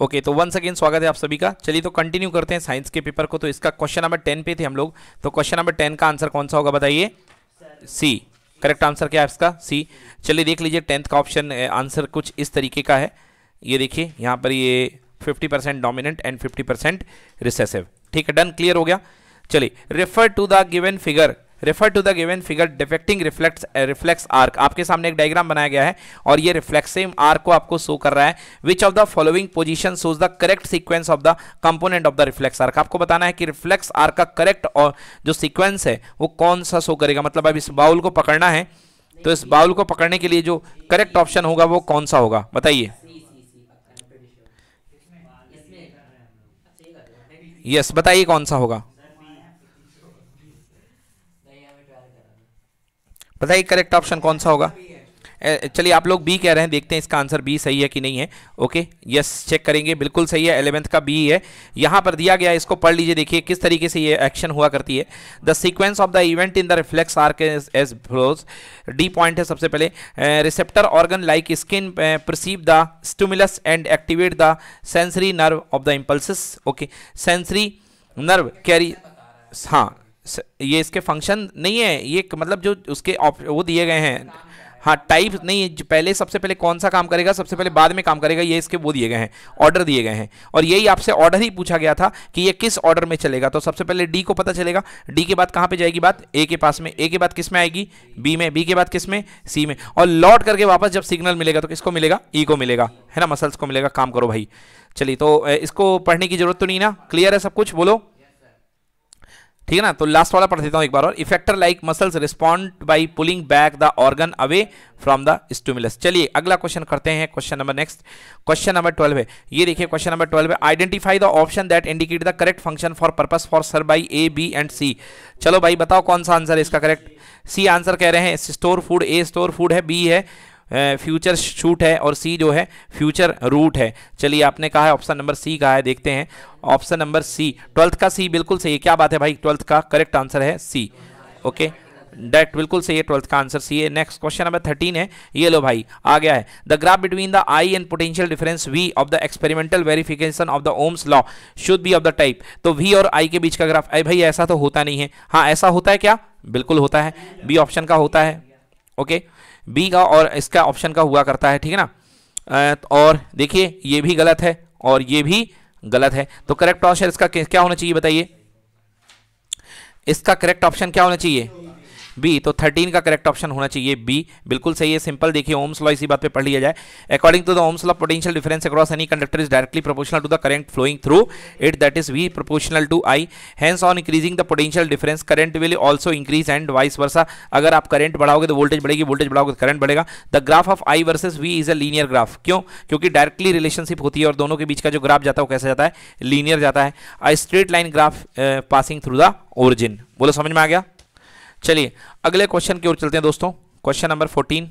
Okay तो once again स्वागत है आप सभी का चलिए तो कंटिन्यू करते हैं साइंस के पेपर को तो इसका क्वेश्चन नंबर टेन पे थे हम लोग तो क्वेश्चन नंबर टेन का आंसर कौन सा होगा बताइए सी करेक्ट आंसर क्या है इसका सी चलिए देख लीजिए टेंथ का ऑप्शन आंसर कुछ इस तरीके का है ये देखिए यहाँ पर ये fifty percent dominant and fifty percent recessive ठीक है डन क्लियर हो गया चलिए refer to the given figure refer to the given figure depicting reflex reflex arc आपके सामने एक डायग्राम बनाया गया है और ये रिफ्लेक्सिव आर्क को आपको शो कर रहा है which of the following position shows the correct sequence of the component of the reflex arc आपको बताना है कि रिफ्लेक्स आर्क का करेक्ट और जो सिक्वेंस है वो कौन सा शो करेगा मतलब अब इस बाउल को पकड़ना है तो इस बाउल को पकड़ने के लिए जो करेक्ट ऑप्शन होगा वो कौन सा होगा बताइए यस बताइए कौन सा होगा बताइए करेक्ट ऑप्शन कौन सा होगा चलिए आप लोग बी कह रहे हैं देखते हैं इसका आंसर बी सही है कि नहीं है ओके यस चेक करेंगे बिल्कुल सही है एलेवेंथ का बी है यहाँ पर दिया गया इसको पढ़ लीजिए देखिए किस तरीके से ये एक्शन हुआ करती है the sequence of the event in the reflex arc as follows D point है सबसे पहले receptor organ like skin perceive the stimulus and activate the sensory nerve of the impulse okay sensory nerve carry हाँ ये इसके function नहीं है ये मतलब जो उसके वो दिए गए हैं हाँ टाइप नहीं है पहले सबसे पहले कौन सा काम करेगा सबसे पहले बाद में काम करेगा ये इसके वो दिए गए हैं ऑर्डर दिए गए हैं और यही आपसे ऑर्डर ही पूछा गया था कि ये किस ऑर्डर में चलेगा तो सबसे पहले डी को पता चलेगा डी के बाद कहाँ पे जाएगी बात ए के पास में ए के बाद किस में आएगी बी में बी के बाद किस में सी में और लौट करके वापस जब सिग्नल मिलेगा तो किसको मिलेगा ई e को मिलेगा है ना मसल्स को मिलेगा काम करो भाई चलिए तो इसको पढ़ने की जरूरत तो नहीं ना क्लियर है सब कुछ बोलो ठीक है ना तो लास्ट वाला पढ़ देता हूं एक बार और effector like muscles respond by pulling back the organ away from the stimulus चलिए अगला क्वेश्चन करते हैं question number next question number twelve है ये देखिए क्वेश्चन नंबर ट्वेल्व है identify the option that indicate the correct function for purpose for sir by A B and C चलो भाई बताओ कौन सा आंसर है इसका करेक्ट सी आंसर कह रहे हैं store food A store food है बी है फ्यूचर शूट है और सी जो है फ्यूचर रूट है चलिए आपने कहा है ऑप्शन नंबर सी कहा है देखते हैं ऑप्शन नंबर सी ट्वेल्थ का सी बिल्कुल सही है क्या बात है भाई ट्वेल्थ का करेक्ट आंसर है सी ओके डायरेक्ट बिल्कुल सही है ट्वेल्थ का आंसर सी है नेक्स्ट क्वेश्चन नंबर थर्टीन है ये लो भाई आ गया है the graph between the I and potential difference V of the experimental verification of the Ohm's law should be of the type तो वी और आई के बीच का ग्राफ अरे भाई ऐसा तो होता नहीं है हाँ ऐसा होता है क्या बिल्कुल होता है बी ऑप्शन का होता है ओके okay? बी का और इसका ऑप्शन का हुआ करता है ठीक है ना और देखिए ये भी गलत है और ये भी गलत है तो करेक्ट ऑप्शन इसका क्या होना चाहिए बताइए इसका करेक्ट ऑप्शन क्या होना चाहिए बी तो थर्टीन का करेक्ट ऑप्शन होना चाहिए बी बिल्कुल सही है सिंपल देखिए ओम्स लॉ इसी बात पे पढ़ लिया जाए according to the Ohm's law potential difference across any conductor is directly proportional to the current flowing through it that is V proportional to I hence on increasing the potential difference current will also increase and vice versa अगर आप current बढ़ाओगे तो voltage बढ़ेगी voltage बढ़ाओगे तो current बढ़ेगा the graph of I versus V is a linear graph क्यों क्योंकि directly relationship होती है और दोनों के बीच का जो ग्राफ जाता है वो कैसे जाता है लीनियर जाता है straight line graph passing through the origin बोलो समझ में आ गया चलिए अगले क्वेश्चन की ओर चलते हैं दोस्तों क्वेश्चन नंबर फोर्टीन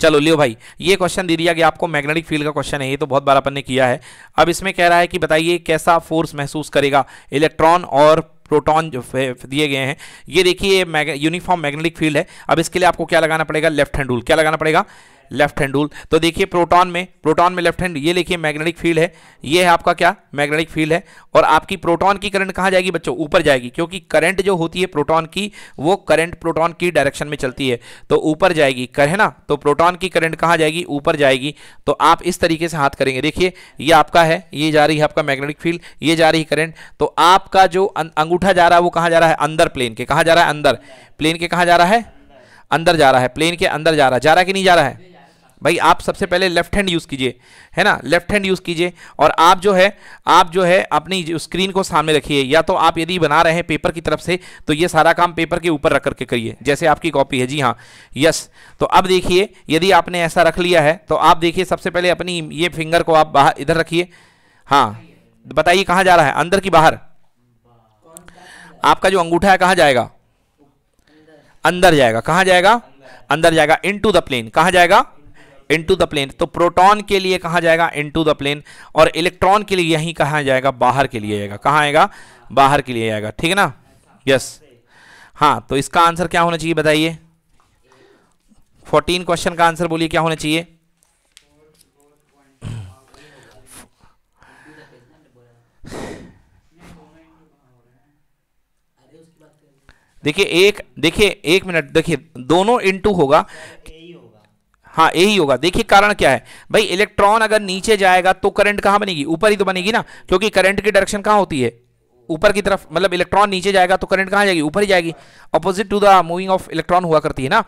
चलो लियो भाई ये क्वेश्चन दे दिया गया आपको मैग्नेटिक फील्ड का क्वेश्चन है ये तो बहुत बार अपन ने किया है अब इसमें कह रहा है कि बताइए कैसा फोर्स महसूस करेगा इलेक्ट्रॉन और प्रोटॉन जो दिए गए हैं ये देखिए यूनिफॉर्म मैग्नेटिक फील्ड है अब इसके लिए आपको क्या लगाना पड़ेगा लेफ्ट हैंड रूल क्या लगाना पड़ेगा लेफ्ट हैंड रूल तो देखिए प्रोटॉन में प्रोटॉन में लेफ्ट हैंड ये देखिए मैग्नेटिक फील्ड है ये है आपका क्या मैग्नेटिक फील्ड है और आपकी प्रोटॉन की करंट कहाँ जाएगी बच्चों ऊपर जाएगी क्योंकि करंट जो होती है प्रोटॉन की वो करंट प्रोटॉन की डायरेक्शन में चलती है तो ऊपर जाएगी कर ना तो प्रोटॉन की करंट कहाँ जाएगी ऊपर जाएगी तो आप इस तरीके से हाथ करेंगे देखिए ये आपका है ये जा रही है आपका मैग्नेटिक फील्ड ये जा रही है करंट तो आपका जो अं-, अंगूठा जा रहा है वो कहाँ जा रहा है अंदर प्लेन के कहाँ जा रहा है अंदर प्लेन के कहाँ जा रहा है अंदर जा रहा है प्लेन के अंदर जा रहा है जा रहा है कि नहीं जा रहा है भाई आप सबसे पहले लेफ्ट हैंड यूज़ कीजिए है ना लेफ्ट हैंड यूज़ कीजिए और आप जो है आप जो है अपनी स्क्रीन को सामने रखिए या तो आप यदि बना रहे हैं पेपर की तरफ से तो ये सारा काम पेपर के ऊपर रख करके करिए जैसे आपकी कॉपी है जी हाँ यस तो अब देखिए यदि आपने ऐसा रख लिया है तो आप देखिए सबसे पहले अपनी ये फिंगर को आप बाहर इधर रखिए हाँ बताइए कहाँ जा रहा है अंदर की बाहर आपका जो अंगूठा है कहाँ जाएगा अंदर जाएगा कहाँ जाएगा अंदर जाएगा इन टू द प्लेन कहाँ जाएगा इन टू द प्लेन तो प्रोटॉन के लिए कहा जाएगा टू द प्लेन और इलेक्ट्रॉन के लिए यही कहा जाएगा बाहर के लिए आएगा कहा आएगा बाहर के लिए आएगा ठीक है ना यस हाँ तो इसका आंसर क्या होना चाहिए बताइए फोर्टीन क्वेश्चन का आंसर बोलिए क्या होना चाहिए देखिए एक देखिए एक मिनट देखिए दोनों इनटू होगा हाँ यही होगा देखिए कारण क्या है भाई इलेक्ट्रॉन अगर नीचे जाएगा तो करंट कहाँ बनेगी ऊपर ही तो बनेगी ना क्योंकि करंट की डायरेक्शन कहाँ होती है ऊपर की तरफ मतलब इलेक्ट्रॉन नीचे जाएगा तो करंट कहाँ जाएगी ऊपर ही जाएगी opposite to the moving of electron हुआ करती है ना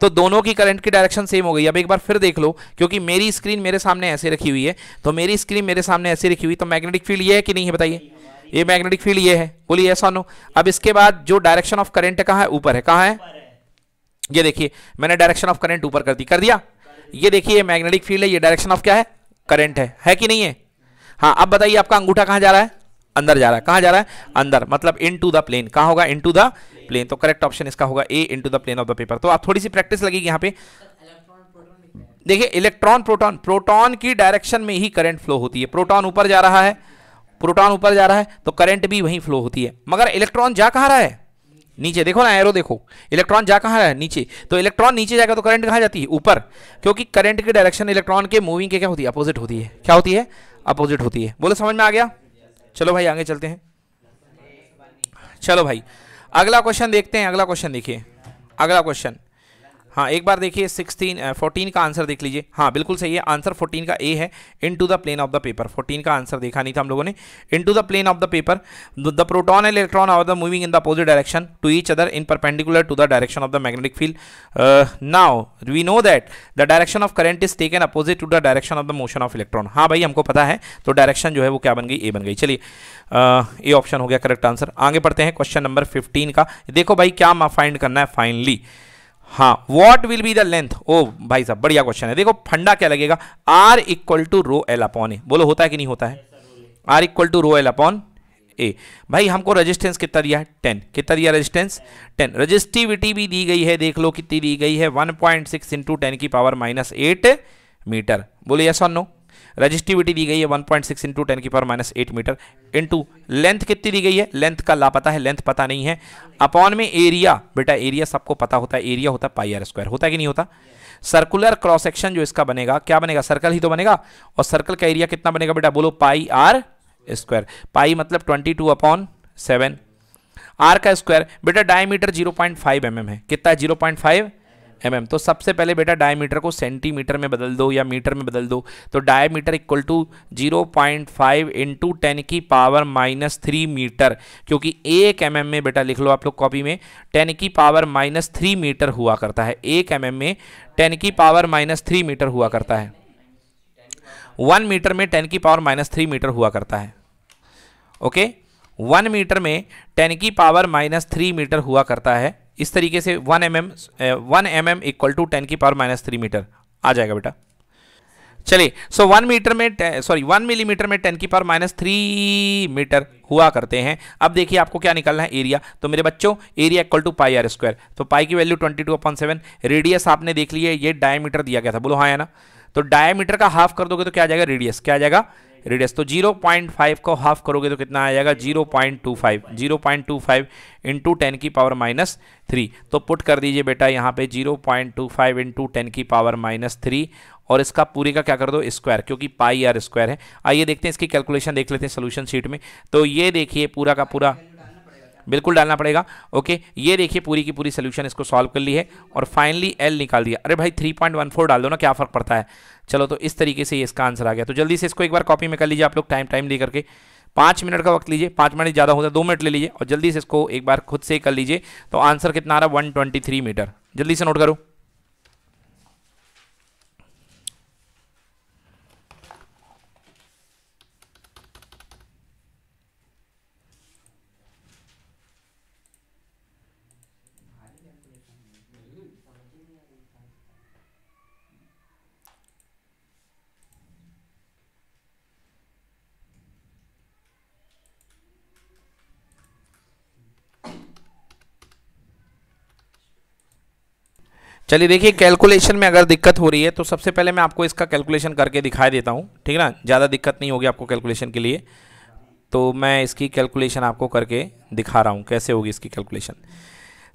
तो दोनों की करंट की डायरेक्शन सेम हो गई अब एक बार फिर देख लो क्योंकि मेरी स्क्रीन मेरे सामने ऐसे रखी हुई है तो मेरी स्क्रीन मेरे सामने ऐसे रखी हुई तो मैग्नेटिक फील्ड ये है कि नहीं है बताइए ये मैग्नेटिक फील्ड ये है बोलिए ऐसा नो अब इसके बाद जो डायरेक्शन ऑफ करंट कहां कहाँ है ऊपर है कहाँ है ये देखिए मैंने डायरेक्शन ऑफ करंट ऊपर कर दी कर दिया ये देखिए मैग्नेटिक फील्ड है ये डायरेक्शन ऑफ क्या है करंट है है कि नहीं है हाँ अब बताइए आपका अंगूठा कहाँ जा रहा है अंदर जा रहा है कहाँ जा रहा है अंदर मतलब इन टू द प्लेन कहाँ होगा इन टू द प्लेन तो करेक्ट ऑप्शन इसका होगा A into the plane of the paper तो आप थोड़ी सी प्रैक्टिस लगेगी यहाँ पे देखिए इलेक्ट्रॉन प्रोटॉन प्रोटॉन की डायरेक्शन में ही करंट फ्लो होती है प्रोटॉन ऊपर जा रहा है प्रोटॉन ऊपर जा रहा है तो करंट भी वहीं फ्लो होती है मगर इलेक्ट्रॉन जा कहाँ रहा है नीचे देखो ना एरो देखो इलेक्ट्रॉन जा कहाँ है नीचे तो इलेक्ट्रॉन नीचे जाएगा तो करंट कहाँ जाती है ऊपर क्योंकि करंट की डायरेक्शन इलेक्ट्रॉन के मूविंग के क्या होती है अपोजिट होती है क्या होती है अपोजिट होती है बोलो समझ में आ गया चलो भाई आगे चलते हैं चलो भाई अगला क्वेश्चन देखते हैं अगला क्वेश्चन देखिए अगला क्वेश्चन हाँ एक बार देखिए सिक्सटीन फोर्टीन का आंसर देख लीजिए हाँ बिल्कुल सही है आंसर फोर्टीन का ए है into the plane of the paper fourteen का आंसर देखा नहीं था हम लोगों ने into the plane of the paper the proton and electron are the moving in the opposite direction to each other in perpendicular to the direction of the magnetic field now we know that the direction of current is taken opposite to the direction of the motion of electron हाँ भाई हमको पता है तो direction जो है वो क्या बन गई ए बन गई चलिए ए ऑप्शन हो गया करेक्ट आंसर आगे पढ़ते हैं क्वेश्चन नंबर फिफ्टीन का देखो भाई क्या फाइंड करना है फाइनली हाँ what will be the length ओ भाई साहब बढ़िया क्वेश्चन है देखो फंडा क्या लगेगा R equal to rho L upon A बोलो होता है कि नहीं होता है R equal to rho L upon A भाई हमको रेजिस्टेंस कितना दिया है टेन कितना दिया रेजिस्टेंस टेन रजिस्टिविटी भी दी गई है देख लो कितनी दी गई है one point six into ten की पावर माइनस एट मीटर बोले यस और नो रजिस्टिविटी दी गई है 1.6 पॉइंट सिक्स इंटू टेन की power minus eight metre into length कितनी दी गई है लेंथ का लापता है लेंथ पता नहीं है अपॉन में एरिया बेटा एरिया सबको पता होता है एरिया होता है पाई आर स्क्वायर होता कि नहीं होता सर्कुलर क्रॉस सेक्शन जो इसका बनेगा क्या बनेगा सर्कल ही तो बनेगा और सर्कल का एरिया कितना बनेगा बेटा बोलो पाई आर स्क्वायर पाई मतलब twenty two upon seven R का स्क्वायर बेटा diameter zero point five M M है कितना zero point five M mm. तो सबसे पहले बेटा डायमीटर को सेंटीमीटर में बदल दो या मीटर में बदल दो तो diameter equal to zero point five into ten की पावर माइनस थ्री मीटर क्योंकि एक एम mm में बेटा लिख लो आप लोग कॉपी में टेन की पावर माइनस थ्री मीटर हुआ करता है एक एम mm में टेन की पावर माइनस थ्री मीटर हुआ करता है वन मीटर में टेन की पावर माइनस थ्री मीटर हुआ करता है ओके वन मीटर में टेन की पावर माइनस थ्री मीटर हुआ करता है इस तरीके से one M M one M M equal to ten की पावर माइनस थ्री मीटर आ जाएगा बेटा चलिए सो वन मीटर में सॉरी वन मिलीमीटर में टेन की पावर माइनस थ्री मीटर हुआ करते हैं अब देखिए आपको क्या निकालना है एरिया तो मेरे बच्चों area equal to pi R square तो पाई की value twenty two upon seven radius आपने देख लिया ये डायमीटर दिया गया था बोलो हाँ है ना तो डायमीटर का हाफ कर दोगे तो क्या आ जाएगा रेडियस क्या आ जाएगा रेडियस तो 0.5 को हाफ करोगे तो कितना आ जाएगा 0.25 0.25 इंटू टेन की पावर माइनस थ्री तो पुट कर दीजिए बेटा यहाँ पे 0.25 point two five into ten की पावर माइनस थ्री और इसका पूरे का क्या कर दो स्क्वायर क्योंकि पाई आर स्क्वायर है आइए देखते हैं इसकी कैलकुलेशन देख लेते हैं सोल्यूशन शीट में तो ये देखिए पूरा का पूरा बिल्कुल डालना पड़ेगा ओके ये देखिए पूरी की पूरी सोल्यूशन इसको सॉल्व कर ली है और फाइनली एल निकाल दिया अरे भाई 3.14 डाल दो ना क्या फ़र्क पड़ता है चलो तो इस तरीके से ये इसका आंसर आ गया तो जल्दी से इसको एक बार कॉपी में कर लीजिए आप लोग टाइम टाइम ले करके पाँच मिनट का वक्त लीजिए पाँच मिनट ज़्यादा होता है दो मिनट ले लीजिए और जल्दी से इसको एक बार खुद से कर लीजिए तो आंसर कितना आ रहा है वन मीटर जल्दी से नोट करो चलिए देखिए कैलकुलेशन में अगर दिक्कत हो रही है तो सबसे पहले मैं आपको इसका कैलकुलेशन करके दिखाई देता हूँ ठीक ना ज़्यादा दिक्कत नहीं होगी आपको कैलकुलेशन के लिए तो मैं इसकी कैलकुलेशन आपको करके दिखा रहा हूँ कैसे होगी इसकी कैलकुलेशन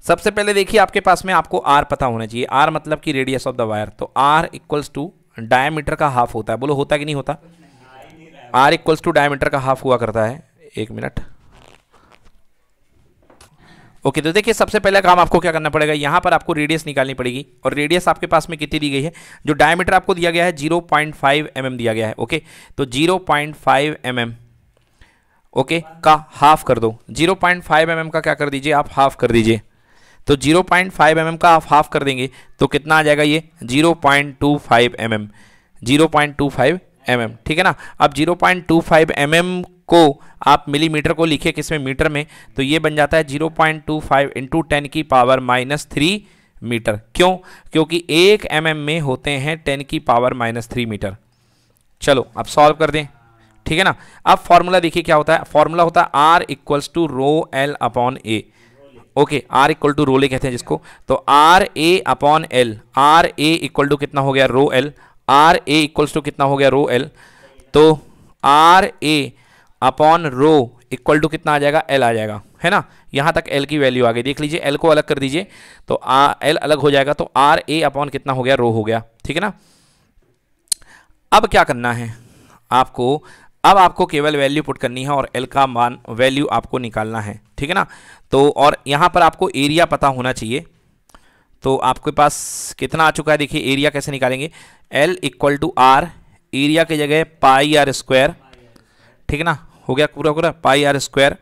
सबसे पहले देखिए आपके पास में आपको आर पता होना चाहिए आर मतलब कि रेडियस ऑफ द वायर तो आर इक्वल्स टू डायमीटर का हाफ होता है बोलो होता कि नहीं होता आर इक्वल्स टू डायमीटर का हाफ हुआ करता है एक मिनट ओके तो देखिए सबसे पहला काम आपको क्या करना पड़ेगा यहाँ पर आपको रेडियस निकालनी पड़ेगी और रेडियस आपके पास में कितनी दी गई है जो डायमीटर आपको दिया गया है zero point five M M दिया गया है ओके तो zero point five M M okay का हाफ कर दो zero point five M M का क्या कर दीजिए आप हाफ कर दीजिए तो zero point five M M का आप हाफ कर देंगे तो कितना आ जाएगा ये zero point two five M M zero point two five M M ठीक है ना अब zero point two five M M को आप मिलीमीटर को लिखे किसमें मीटर में तो ये बन जाता है zero point two five into ten की पावर माइनस थ्री मीटर क्यों क्योंकि एक एम mm में होते हैं टेन की पावर माइनस थ्री मीटर चलो अब सॉल्व कर दें ठीक है ना अब फॉर्मूला देखिए क्या होता है फॉर्मूला होता है R equals to rho L upon A okay R equal to rho L कहते हैं जिसको तो R A upon L R A equal to कितना हो गया rho L R A equals to कितना हो गया रो एल तो R A upon rho equal to कितना आ जाएगा एल आ जाएगा है ना यहाँ तक एल की वैल्यू आ गई देख लीजिए एल को अलग कर दीजिए तो आ एल अलग हो जाएगा तो आर ए अपॉन कितना हो गया रो हो गया ठीक है ना अब क्या करना है आपको अब आपको केवल वैल्यू पुट करनी है और एल का मान वैल्यू आपको निकालना है ठीक है ना तो और यहाँ पर आपको एरिया पता होना चाहिए तो आपके पास कितना आ चुका है देखिए एरिया कैसे निकालेंगे L equal to R area की जगह पाई आर स्क्वायर ठीक है ना हो गया पूरा पूरा पाई आर स्क्वायर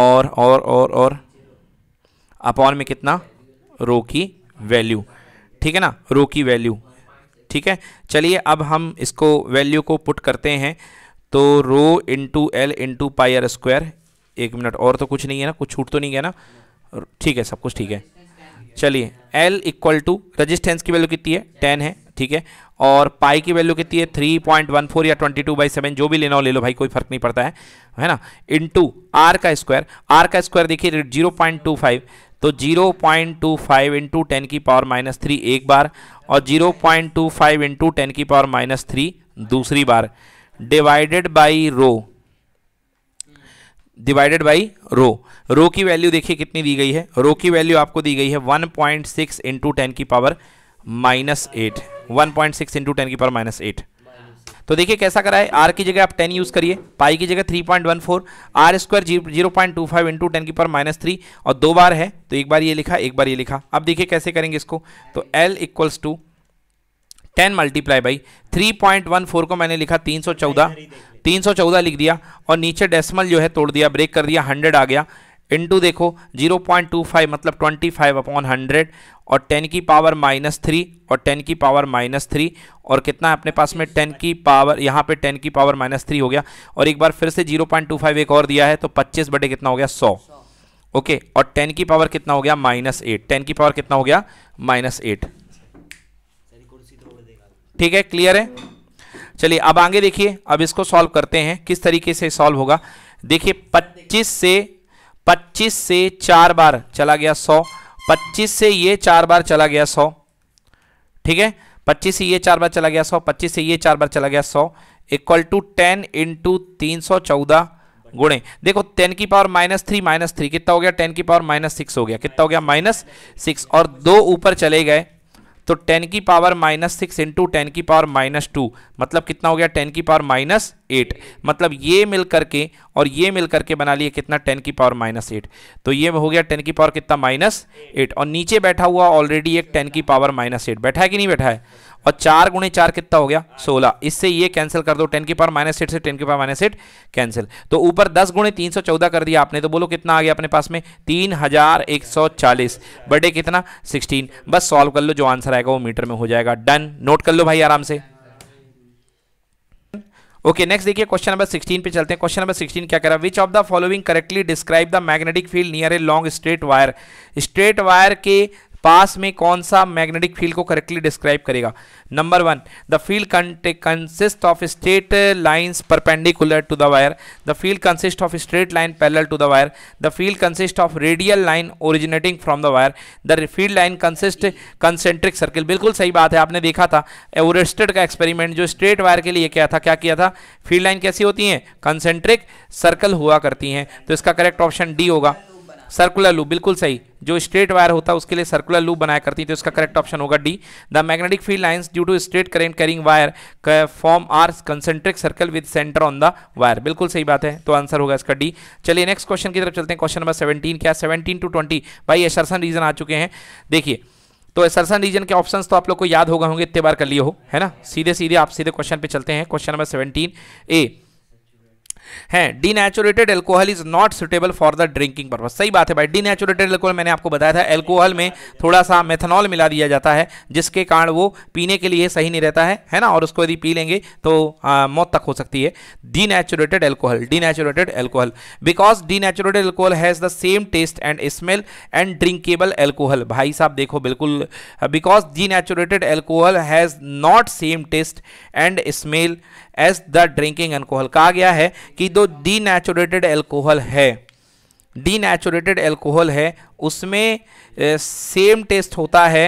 और और और और अपॉन में कितना रो की वैल्यू ठीक है ना रो की वैल्यू ठीक है चलिए अब हम इसको वैल्यू को पुट करते हैं तो rho into L into pi R square एक मिनट और तो कुछ नहीं है ना कुछ छूट तो नहीं गया ना ठीक है सब कुछ ठीक है चलिए L इक्वल टू रजिस्टेंस की वैल्यू कितनी है टेन है ठीक है और पाई की वैल्यू कितनी है थ्री पॉइंट वन फोर या ट्वेंटी टू बाई सेवन जो भी लेना हो ले लो भाई कोई फर्क नहीं पड़ता है है ना इन टू आर का स्क्वायर आर का स्क्वायर देखिए जीरो पॉइंट टू फाइव तो zero point two five into ten की पावर माइनस थ्री एक बार और zero point two five into ten की पावर माइनस थ्री दूसरी बार divided by rho divided by rho rho की वैल्यू देखिए कितनी दी गई है रो की वैल्यू आपको दी गई है one point six into ten की power minus eight one point six into ten की पावर माइनस एट तो देखिए कैसा करा है आर की जगह आप टेन यूज़ करिए पाई की जगह three point one four R square zero point two five into ten की पावर माइनस थ्री और दो बार है तो एक बार ये लिखा एक बार ये लिखा अब देखिए कैसे करेंगे इसको तो L equals to ten multiply by three point one four को मैंने लिखा तीन सौ चौदह तीन सौ चौदह लिख दिया और नीचे डेसिमल जो है तोड़ दिया ब्रेक कर दिया हंड्रेड आ गया इनटू देखो 0.25 मतलब 25 फाइव अपॉन हंड्रेड और 10 की पावर माइनस थ्री और 10 की पावर माइनस थ्री और कितना है अपने पास में 10 की पावर यहाँ पे 10 की पावर माइनस थ्री हो गया और एक बार फिर से 0.25 एक और दिया है तो 25 बटे कितना हो गया 100 ओके okay, और 10 की पावर कितना हो गया माइनस एट टेन की पावर कितना हो गया माइनस एट ठीक है क्लियर है चलिए अब आगे देखिए अब इसको सॉल्व करते हैं किस तरीके से सॉल्व होगा देखिए 25 से 25 से चार बार चला गया 100 25 से ये चार बार चला गया 100 ठीक है 25 से ये चार बार चला गया 100 25 से ये चार बार चला गया 100 इक्वल टू टेन इंटू तीन सौ चौदह गुणे देखो टेन की power minus three minus three कितना हो गया टेन की पावर माइनस सिक्स हो गया कितना हो गया माइनस सिक्स और दो ऊपर चले गए तो टेन की power minus six into ten की पावर माइनस टू मतलब कितना हो गया टेन की पावर माइनस एट मतलब ये मिल करके और ये मिल करके बना लिए कितना टेन की पावर माइनस एट तो ये हो गया टेन की पावर कितना माइनस एट और नीचे बैठा हुआ ऑलरेडी एक टेन की पावर माइनस एट बैठा है कि नहीं बैठा है और चार गुणे चार कितना हो गया सोलह इससे ये कैंसिल कर दो टेन की पावर माइनस एट से टेन की पावर माइनस एट कैंसिल तो ऊपर दस गुणे तीन सौ चौदह कर दिया आपने तो बोलो कितना आ गया अपने पास में तीन हजार एक सौ चालीस बटे कितना सिक्सटीन बस सॉल्व कर लो जो आंसर आएगा वो मीटर में हो जाएगा डन नोट कर लो भाई आराम से ओके नेक्स्ट देखिए क्वेश्चन नंबर 16 पे चलते हैं क्वेश्चन नंबर 16 क्या कह रहा है which of the following correctly describe the magnetic field near a long straight wire straight wire के पास में कौन सा मैग्नेटिक फील्ड को करेक्टली डिस्क्राइब करेगा number one the field consist of straight lines perpendicular to the wire the field consist of straight line parallel to the wire the field consist of radial line originating from the wire the field line consist concentric circle बिल्कुल सही बात है आपने देखा था एवरेस्टेड का experiment जो straight wire के लिए किया था क्या किया था फील्ड लाइन कैसी होती हैं कंसेंट्रिक सर्कल हुआ करती हैं तो इसका करेक्ट ऑप्शन डी होगा सर्कुलर लूप बिल्कुल सही जो स्ट्रेट वायर होता है उसके लिए सर्कुलर लूप बनाया करती तो इसका करेक्ट ऑप्शन होगा D the magnetic field lines due to straight current carrying wire form are concentric circle with centre on the wire बिल्कुल सही बात है तो आंसर होगा इसका डी चलिए नेक्स्ट क्वेश्चन की तरफ चलते हैं क्वेश्चन नंबर सेवेंटीन क्या सेवेंटीन टू ट्वेंटी भाई एसरसन रीजन आ चुके हैं देखिए तो एसरसन रीजन के ऑप्शन तो आप लोग को याद होगा होंगे इतने बार कर लिए हो है ना सीधे सीधे आप सीधे क्वेश्चन पे चलते हैं question number seventeen A D denatured alcohol is not suitable for the drinking purpose सही बात है भाई डीनेचुरेटेड एल्कोहल मैंने आपको बताया था एल्कोहल में थोड़ा सा मेथनॉल मिला दिया जाता है जिसके कारण वो पीने के लिए सही नहीं रहता है है ना और उसको यदि पी लेंगे तो आ, मौत तक हो सकती है denatured alcohol denatured alcohol because denatured alcohol has the same taste and smell and drinkable alcohol भाई साहब देखो बिल्कुल because denatured alcohol has not same taste and smell as the drinking alcohol कहा गया है कि जो डीनेचुरेटेड एल्कोहल है डीनेचुरेटेड एल्कोहल है उसमें सेम टेस्ट होता है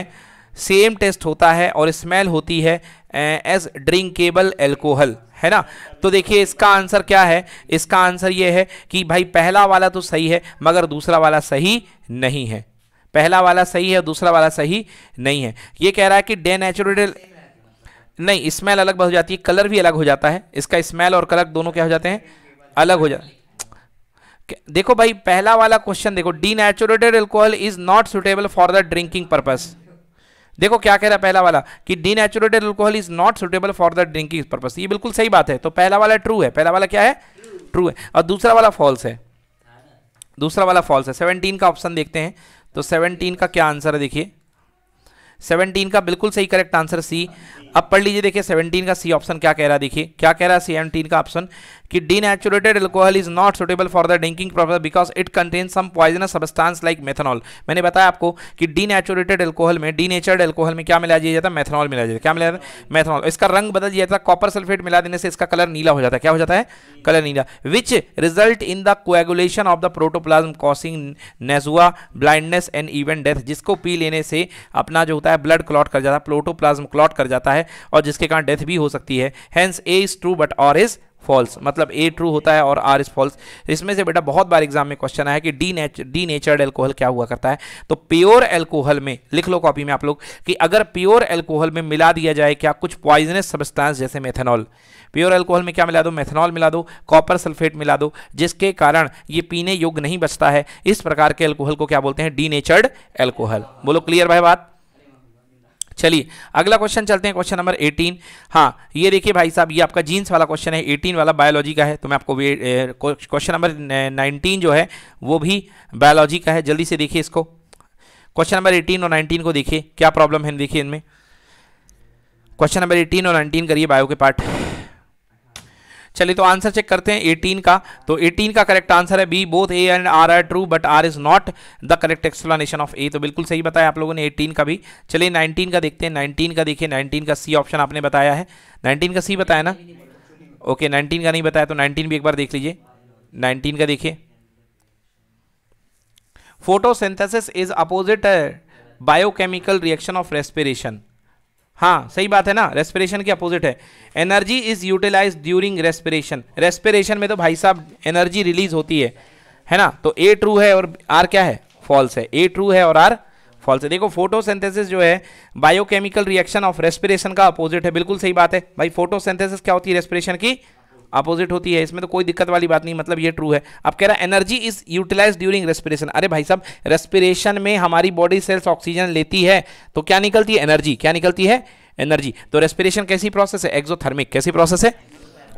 सेम टेस्ट होता है और स्मेल होती है एज ड्रिंकेबल एल्कोहल है ना तो देखिए इसका आंसर क्या है इसका आंसर ये है कि भाई पहला वाला तो सही है मगर दूसरा वाला सही नहीं है पहला वाला सही है दूसरा वाला सही नहीं है ये कह रहा है कि डेनेचुरेटेड नहीं स्मेल अलग हो जाती है कलर भी अलग हो जाता है इसका स्मेल और कलर दोनों क्या हो जाते हैं अलग हो जाते देखो भाई पहला वाला क्वेश्चन देखो denatured alcohol is not suitable for the drinking purpose देखो क्या कह रहा है पहला वाला कि denatured alcohol is not suitable for the drinking purpose ये बिल्कुल सही बात है तो पहला वाला ट्रू है पहला वाला क्या है ट्रू है और दूसरा वाला फॉल्स है दूसरा वाला फॉल्स है सेवनटीन का ऑप्शन देखते हैं तो सेवनटीन का क्या आंसर है देखिए सेवनटीन का बिल्कुल सही करेक्ट आंसर सी अब पढ़ लीजिए देखिए सेवनटीन का सी ऑप्शन क्या कह रहा है देखिए क्या कह रहा है सेवनटीन का ऑप्शन कि denatured alcohol is not suitable for the drinking process because it contain some poisonous substance like methanol मैंने बताया आपको कि डीनेचुरेटेड एल्कोहल में डीनेचर्ड एल्कोहल में क्या मिला दिया जाता है मेथनॉल मिला जाता है क्या मिला जाता है मेथनॉल इसका रंग बदल दिया जाता है कॉपर सल्फेट मिला देने से इसका कलर नीला हो जाता है क्या हो जाता है कलर नीला which result in the coagulation of the protoplasm causing nausea blindness and even death जिसको पी लेने से अपना जो होता है ब्लड क्लॉट कर जाता है प्रोटोप्लाज्म क्लॉट कर जाता है और जिसके कारण डेथ भी हो सकती है hence A is true but R is false मतलब ए ट्रू होता है और आर इज फॉल्स इसमें से बेटा बहुत बार एग्जाम में क्वेश्चन आया कि डी नेच डी नेचर्ड एल्कोहल क्या हुआ करता है तो प्योर एल्कोहल में लिख लो कॉपी में आप लोग कि अगर प्योर एल्कोहल में मिला दिया जाए क्या कुछ पॉइजनस सब्सटेंस जैसे मेथेनॉल प्योर एल्कोहल में क्या मिला दो मेथेनॉल मिला दो कॉपर सल्फेट मिला दो जिसके कारण ये पीने योग्य नहीं बचता है इस प्रकार के एल्कोहल को क्या बोलते हैं डी नेचर्ड एल्कोहल बोलो क्लियर भाई बात चलिए अगला क्वेश्चन चलते हैं क्वेश्चन नंबर 18 हाँ ये देखिए भाई साहब ये आपका जीन्स वाला क्वेश्चन है 18 वाला बायोलॉजी का है तो मैं आपको क्वेश्चन नंबर 19 जो है वो भी बायोलॉजी का है जल्दी से देखिए इसको क्वेश्चन नंबर 18 और 19 को देखिए क्या प्रॉब्लम है देखिए इनमें क्वेश्चन नंबर एटीन और नाइनटीन करिए बायो के पार्ट चलिए तो आंसर चेक करते हैं 18 का तो 18 का करेक्ट आंसर है B both A and R are true but R is not the correct explanation of A तो बिल्कुल सही बताया आप लोगों ने 18 का भी चलिए 19 का देखते हैं 19 का देखिए 19 का सी ऑप्शन आपने बताया है 19 का सी बताया ना ओके okay, 19 का नहीं बताया तो 19 भी एक बार देख लीजिए 19 का देखिए photosynthesis is opposite biochemical reaction of respiration हाँ सही बात है ना रेस्पिरेशन के अपोजिट है energy is utilise during respiration respiration में तो भाई साहब एनर्जी रिलीज होती है है ना तो ए ट्रू है और आर क्या है फॉल्स है ए ट्रू है और आर फॉल्स है देखो फोटोसेंथेसिस जो है बायोकेमिकल रिएक्शन ऑफ रेस्पिरेशन का अपोजिट है बिल्कुल सही बात है भाई फोटोसेंथेसिस क्या होती है रेस्पिरेशन की अपोजिट होती है इसमें तो कोई दिक्कत वाली बात नहीं मतलब ये ट्रू है अब कह रहा है energy is utilise during respiration अरे भाई साहब रेस्पिरेशन में हमारी बॉडी सेल्स ऑक्सीजन लेती है तो क्या निकलती है एनर्जी क्या निकलती है एनर्जी तो रेस्पिरेशन कैसी प्रोसेस है एक्जोथर्मिक कैसी प्रोसेस है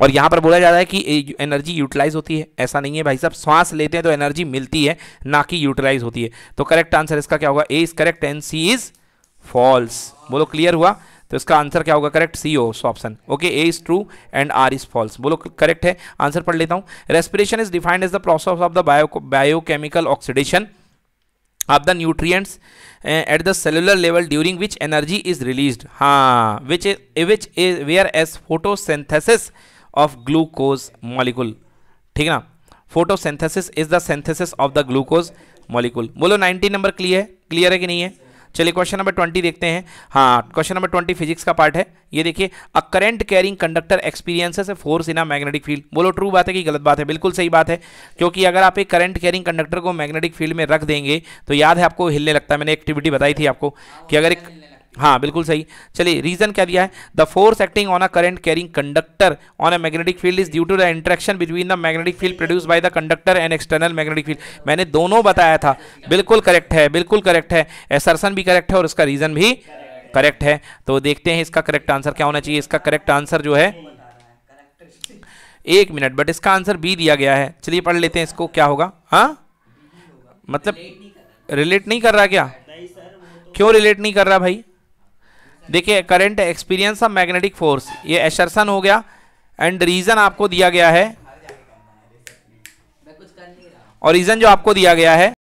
और यहाँ पर बोला जा रहा है कि एनर्जी यूटिलाइज होती है ऐसा नहीं है भाई साहब सांस लेते हैं तो एनर्जी मिलती है ना कि यूटिलाइज होती है तो करेक्ट आंसर इसका क्या होगा A is correct and C is false बोलो क्लियर हुआ तो इसका आंसर क्या होगा correct C oh option okay A is true and R is false बोलो करेक्ट है आंसर पढ़ लेता हूँ respiration is defined as the process of the bio biochemical oxidation of the nutrients at the cellular level during which energy is release हाँ which which is whereas photosynthesis of glucose molecule ठीक ना photosynthesis is the synthesis of the glucose molecule बोलो 90 number clear है clear है कि नहीं है चलिए क्वेश्चन नंबर ट्वेंटी देखते हैं हाँ क्वेश्चन नंबर ट्वेंटी फिजिक्स का पार्ट है ये देखिए a current carrying conductor experiences a force in a magnetic field बोलो ट्रू बात है कि गलत बात है बिल्कुल सही बात है क्योंकि अगर आप एक करंट कैरिंग कंडक्टर को मैग्नेटिक फील्ड में रख देंगे तो याद है आपको हिलने लगता है मैंने एक्टिविटी बताई थी आपको कि अगर एक हाँ बिल्कुल सही चलिए रीजन क्या दिया है the force acting on a current carrying conductor on a magnetic field is due to the interaction between the magnetic field produce by the conductor and external magnetic field मैंने दोनों बताया था बिल्कुल करेक्ट है बिल्कुल करेक्ट है एसरसन भी correct है और इसका रीजन भी करेक्ट है तो देखते हैं इसका करेक्ट आंसर क्या होना चाहिए इसका करेक्ट आंसर जो है एक मिनट बट इसका आंसर बी दिया गया है चलिए पढ़ लेते हैं इसको क्या होगा हाँ मतलब रिलेट नहीं कर रहा क्या क्यों रिलेट नहीं कर रहा भाई देखिए current experience of magnetic force ये एशर्सन हो गया एंड रीज़न आपको दिया गया है और रीज़न जो आपको दिया गया है